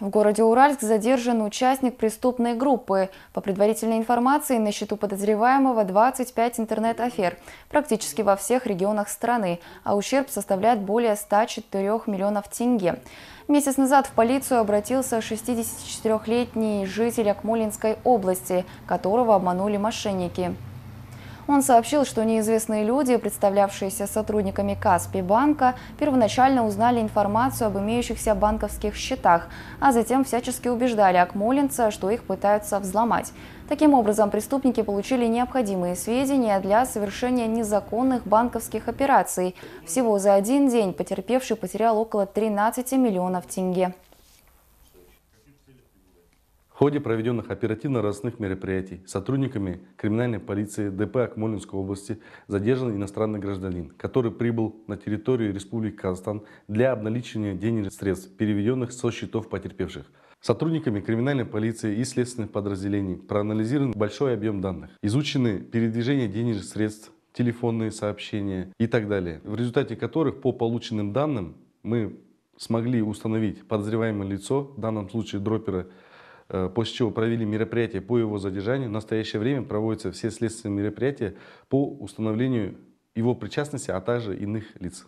В городе Уральск задержан участник преступной группы. По предварительной информации, на счету подозреваемого 25 интернет-афер практически во всех регионах страны, а ущерб составляет более 104 миллионов тенге. Месяц назад в полицию обратился 64-летний житель Акмолинской области, которого обманули мошенники. Он сообщил, что неизвестные люди, представлявшиеся сотрудниками Каспи банка, первоначально узнали информацию об имеющихся банковских счетах, а затем всячески убеждали Акмолинца, что их пытаются взломать. Таким образом, преступники получили необходимые сведения для совершения незаконных банковских операций. Всего за один день потерпевший потерял около 13 миллионов тенге. В ходе проведенных оперативно-розыскных мероприятий сотрудниками криминальной полиции ДП Акмолинской области задержан иностранный гражданин, который прибыл на территорию Республики Казахстан для обналичивания денежных средств, переведенных со счетов потерпевших. Сотрудниками криминальной полиции и следственных подразделений проанализирован большой объем данных, изучены передвижения денежных средств, телефонные сообщения и так далее, в результате которых по полученным данным мы смогли установить подозреваемое лицо, в данном случае дропера, Э, после чего провели мероприятие по его задержанию. В настоящее время проводятся все следственные мероприятия по установлению его причастности, а также иных лиц.